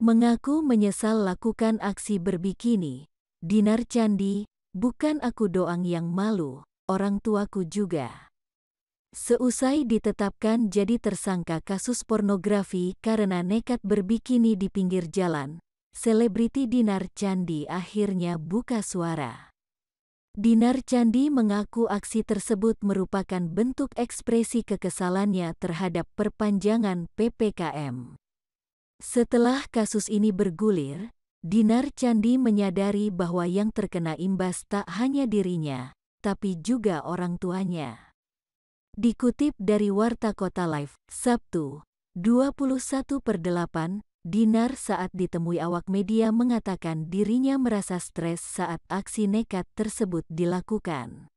Mengaku menyesal lakukan aksi berbikini. Dinar candi, bukan aku doang yang malu, orang tuaku juga. Seusai ditetapkan jadi tersangka kasus pornografi karena nekat berbikini di pinggir jalan, selebriti Dinar Candi akhirnya buka suara. Dinar Candi mengaku aksi tersebut merupakan bentuk ekspresi kekesalannya terhadap perpanjangan PPKM. Setelah kasus ini bergulir, Dinar Candi menyadari bahwa yang terkena imbas tak hanya dirinya, tapi juga orang tuanya. Dikutip dari Warta Kota Live, Sabtu, 21 per 8, Dinar saat ditemui awak media mengatakan dirinya merasa stres saat aksi nekat tersebut dilakukan.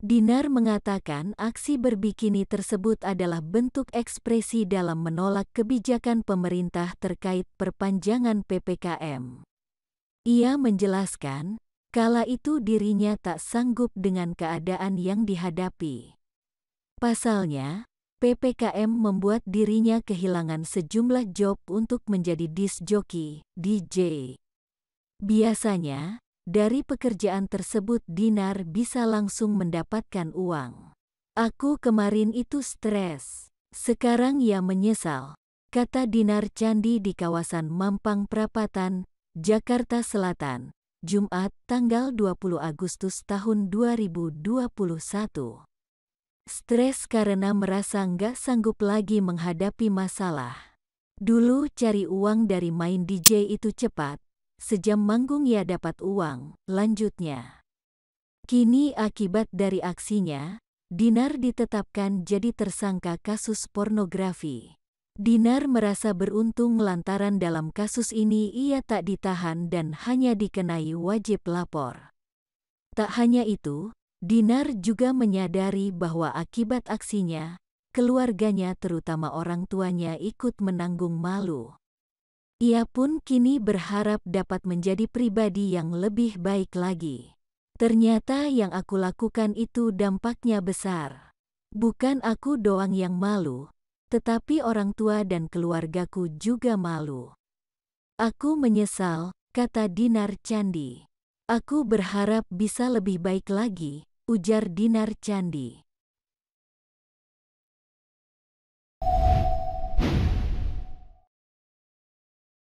Dinar mengatakan aksi berbikini tersebut adalah bentuk ekspresi dalam menolak kebijakan pemerintah terkait perpanjangan PPKM. Ia menjelaskan, kala itu dirinya tak sanggup dengan keadaan yang dihadapi. Pasalnya, PPKM membuat dirinya kehilangan sejumlah job untuk menjadi disjoki, DJ. Biasanya, dari pekerjaan tersebut Dinar bisa langsung mendapatkan uang. Aku kemarin itu stres. Sekarang ia menyesal, kata Dinar Candi di kawasan Mampang Prapatan, Jakarta Selatan, Jumat tanggal 20 Agustus tahun 2021. Stres karena merasa nggak sanggup lagi menghadapi masalah. Dulu cari uang dari main DJ itu cepat, sejam manggung ia dapat uang, lanjutnya. Kini akibat dari aksinya, Dinar ditetapkan jadi tersangka kasus pornografi. Dinar merasa beruntung lantaran dalam kasus ini ia tak ditahan dan hanya dikenai wajib lapor. Tak hanya itu, Dinar juga menyadari bahwa akibat aksinya, keluarganya terutama orang tuanya ikut menanggung malu. Ia pun kini berharap dapat menjadi pribadi yang lebih baik lagi. Ternyata yang aku lakukan itu dampaknya besar. Bukan aku doang yang malu, tetapi orang tua dan keluargaku juga malu. Aku menyesal, kata Dinar Candi. Aku berharap bisa lebih baik lagi, ujar Dinar Candi.